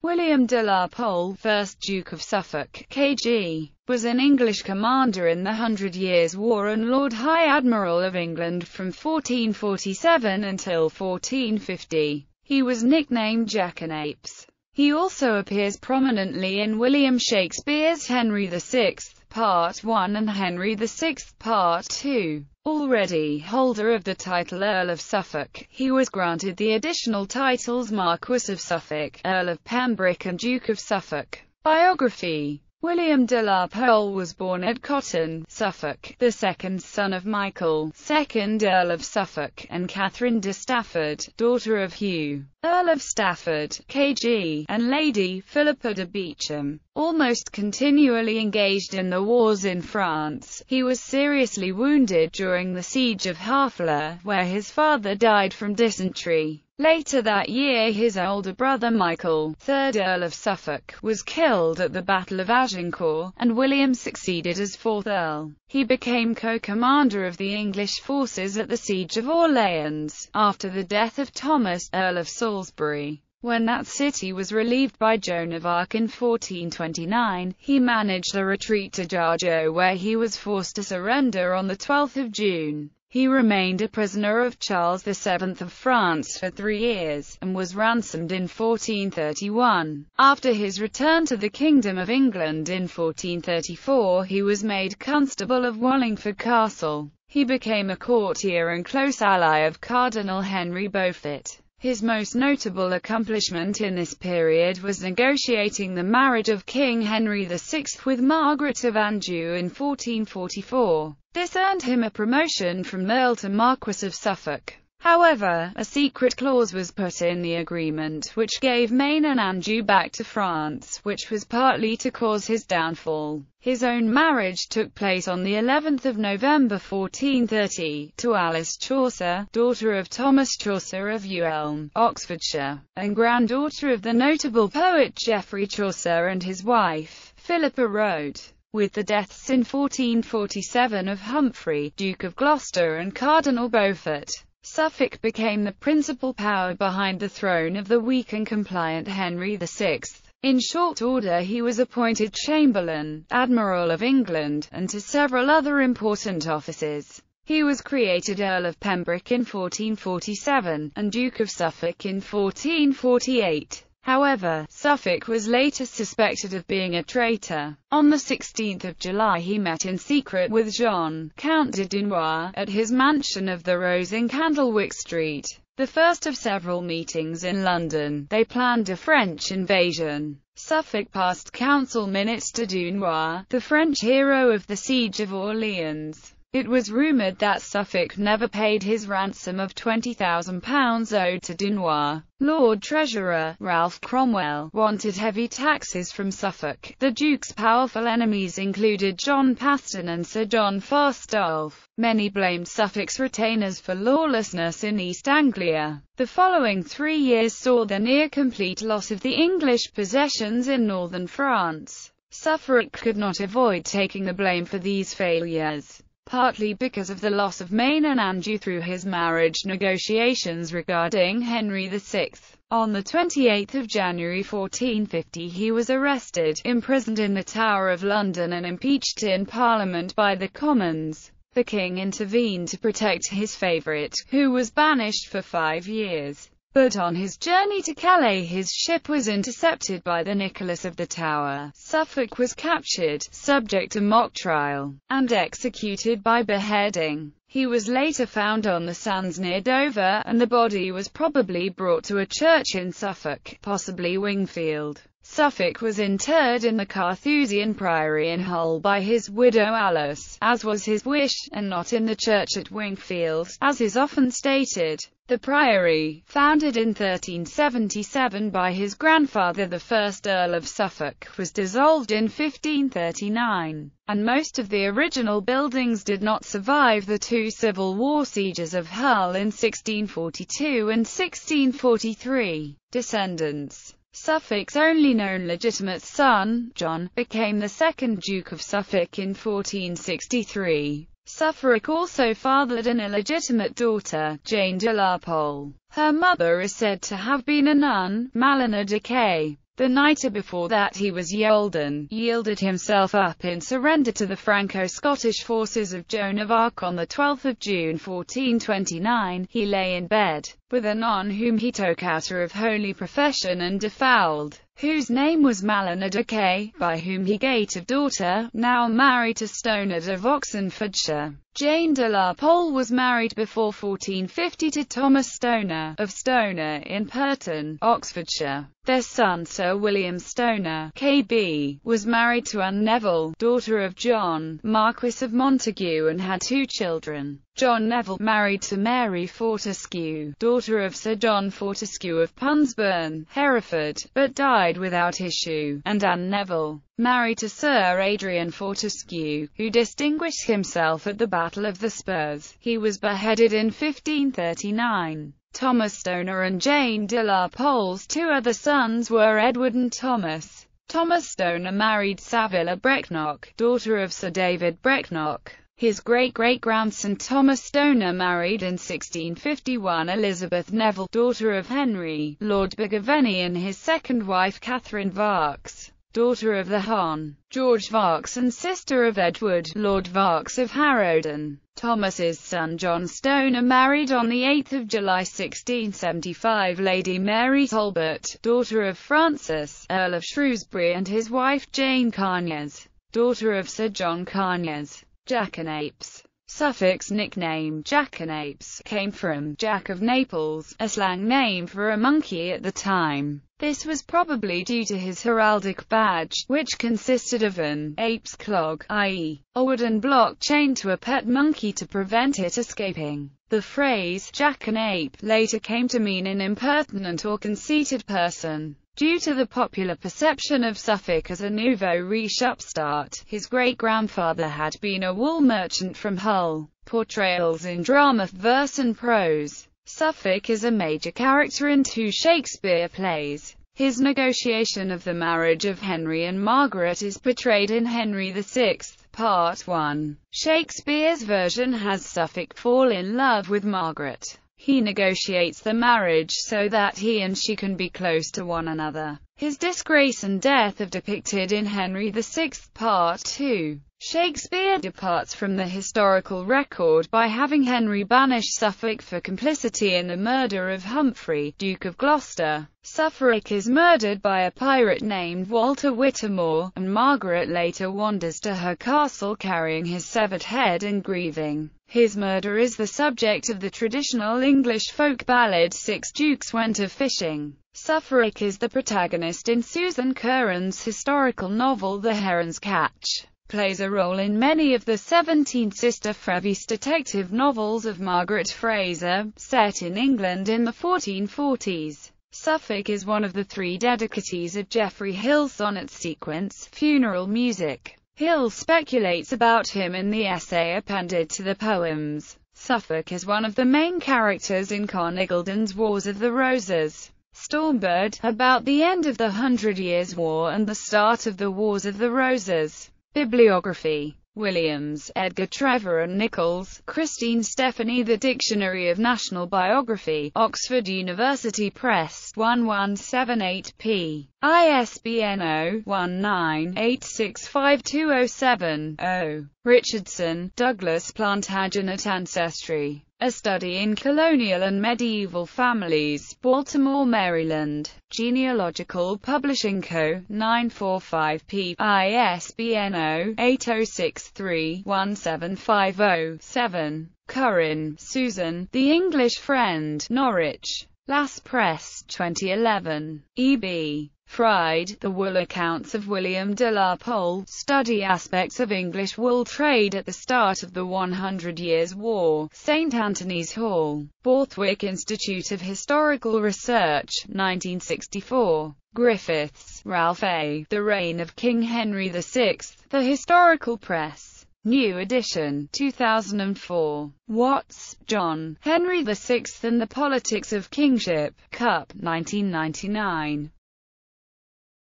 William de la Pole, 1st Duke of Suffolk, KG, was an English commander in the Hundred Years' War and Lord High Admiral of England from 1447 until 1450. He was nicknamed Jackanapes. He also appears prominently in William Shakespeare's Henry VI Part 1 and Henry VI Part 2. Already holder of the title Earl of Suffolk, he was granted the additional titles Marquess of Suffolk, Earl of Pembroke and Duke of Suffolk. Biography William de la Pole was born at Cotton, Suffolk, the second son of Michael, 2nd Earl of Suffolk, and Catherine de Stafford, daughter of Hugh, Earl of Stafford, KG, and Lady Philippa de Beauchamp. Almost continually engaged in the wars in France, he was seriously wounded during the siege of Harfleur, where his father died from dysentery. Later that year his older brother Michael, 3rd Earl of Suffolk, was killed at the Battle of Agincourt, and William succeeded as 4th Earl. He became co-commander of the English forces at the Siege of Orleans, after the death of Thomas, Earl of Salisbury. When that city was relieved by Joan of Arc in 1429, he managed a retreat to Jargeau where he was forced to surrender on 12 June. He remained a prisoner of Charles VII of France for three years, and was ransomed in 1431. After his return to the Kingdom of England in 1434 he was made Constable of Wallingford Castle. He became a courtier and close ally of Cardinal Henry Beaufort. His most notable accomplishment in this period was negotiating the marriage of King Henry VI with Margaret of Anjou in 1444. This earned him a promotion from Earl to Marquess of Suffolk. However, a secret clause was put in the agreement, which gave Maine and Anjou back to France, which was partly to cause his downfall. His own marriage took place on the 11th of November 1430, to Alice Chaucer, daughter of Thomas Chaucer of Uelm, Oxfordshire, and granddaughter of the notable poet Geoffrey Chaucer and his wife, Philippa Rhode. With the deaths in 1447 of Humphrey, Duke of Gloucester and Cardinal Beaufort, Suffolk became the principal power behind the throne of the weak and compliant Henry VI. In short order he was appointed Chamberlain, Admiral of England, and to several other important offices. He was created Earl of Pembroke in 1447, and Duke of Suffolk in 1448. However, Suffolk was later suspected of being a traitor. On 16 July he met in secret with Jean, Count de Dunois, at his mansion of the Rose in Candlewick Street. The first of several meetings in London, they planned a French invasion. Suffolk passed council minutes to Dunois, the French hero of the Siege of Orleans. It was rumoured that Suffolk never paid his ransom of £20,000 owed to Dunois. Lord Treasurer, Ralph Cromwell, wanted heavy taxes from Suffolk. The Duke's powerful enemies included John Paston and Sir John Fastolf. Many blamed Suffolk's retainers for lawlessness in East Anglia. The following three years saw the near-complete loss of the English possessions in northern France. Suffolk could not avoid taking the blame for these failures partly because of the loss of Maine and Anjou through his marriage negotiations regarding Henry VI. On 28 January 1450 he was arrested, imprisoned in the Tower of London and impeached in Parliament by the Commons. The king intervened to protect his favourite, who was banished for five years. But on his journey to Calais his ship was intercepted by the Nicholas of the Tower. Suffolk was captured, subject to mock trial, and executed by beheading. He was later found on the sands near Dover, and the body was probably brought to a church in Suffolk, possibly Wingfield. Suffolk was interred in the Carthusian Priory in Hull by his widow Alice, as was his wish, and not in the church at Wingfield, as is often stated. The Priory, founded in 1377 by his grandfather the 1st Earl of Suffolk, was dissolved in 1539, and most of the original buildings did not survive the two Civil War sieges of Hull in 1642 and 1643. Descendants Suffolk's only known legitimate son, John, became the second Duke of Suffolk in 1463. Suffolk also fathered an illegitimate daughter, Jane de la Pole. Her mother is said to have been a nun, Malina de Kay. The night before that he was Yeoldon, yielded himself up in surrender to the Franco-Scottish forces of Joan of Arc on 12 June 1429, he lay in bed, with anon whom he took out of holy profession and defouled, whose name was Kay, by whom he gate a daughter, now married to Stoner of Oxenfordshire. Jane de la Pole was married before 1450 to Thomas Stoner, of Stoner in Purton, Oxfordshire. Their son Sir William Stoner, K.B., was married to Anne Neville, daughter of John, Marquis of Montague and had two children. John Neville, married to Mary Fortescue, daughter of Sir John Fortescue of Punsburn, Hereford, but died without issue, and Anne Neville, married to Sir Adrian Fortescue, who distinguished himself at the Battle of the Spurs. He was beheaded in 1539. Thomas Stoner and Jane de la Pole's two other sons were Edward and Thomas. Thomas Stoner married Savilla Brecknock, daughter of Sir David Brecknock. His great-great-grandson Thomas Stoner married in 1651 Elizabeth Neville, daughter of Henry, Lord Burgovenny and his second wife Catherine Vaux, daughter of the Hon. George Vaux and sister of Edward, Lord Vaux of Harrowden. Thomas's son John Stoner married on 8 July 1675 Lady Mary Talbot, daughter of Francis, Earl of Shrewsbury and his wife Jane Conyers, daughter of Sir John Conyers. Jackanapes. Suffix nickname Jackanapes came from Jack of Naples, a slang name for a monkey at the time. This was probably due to his heraldic badge, which consisted of an ape's clog, i.e., a wooden block chained to a pet monkey to prevent it escaping. The phrase, Jackanape later came to mean an impertinent or conceited person. Due to the popular perception of Suffolk as a nouveau riche upstart, his great-grandfather had been a wool merchant from Hull. Portrayals in drama, verse and prose. Suffolk is a major character in two Shakespeare plays. His negotiation of the marriage of Henry and Margaret is portrayed in Henry VI, Part 1. Shakespeare's version has Suffolk fall in love with Margaret. He negotiates the marriage so that he and she can be close to one another. His disgrace and death are depicted in Henry VI, Part 2. Shakespeare departs from the historical record by having Henry banish Suffolk for complicity in the murder of Humphrey, Duke of Gloucester. Suffolk is murdered by a pirate named Walter Whittemore, and Margaret later wanders to her castle carrying his severed head and grieving. His murder is the subject of the traditional English folk ballad Six Dukes Went A-Fishing. Suffolk is the protagonist in Susan Curran's historical novel The Heron's Catch, plays a role in many of the 17 Sister Frevis detective novels of Margaret Fraser, set in England in the 1440s. Suffolk is one of the three dedicatees of Geoffrey Hill's sonnet sequence, Funeral Music. Hill speculates about him in the essay appended to the poems. Suffolk is one of the main characters in Carnigaldon's Wars of the Roses. Stormbird, about the end of the Hundred Years' War and the start of the Wars of the Roses. Bibliography Williams, Edgar Trevor and Nichols, Christine Stephanie The Dictionary of National Biography, Oxford University Press, 1178 p. ISBN 0-19-865207-0. Richardson, Douglas Plantagenet Ancestry a Study in Colonial and Medieval Families, Baltimore, Maryland. Genealogical Publishing Co., 945p, ISBN 0-8063-1750-7. Curran, Susan, The English Friend, Norwich. Last Press, 2011. E.B. Fried, the wool accounts of William de la Pole, study aspects of English wool trade at the start of the 100 Years' War, St. Anthony's Hall, Borthwick Institute of Historical Research, 1964. Griffiths, Ralph A., The Reign of King Henry VI, The Historical Press. New Edition, 2004. Watts, John, Henry VI and the Politics of Kingship, Cup, 1999.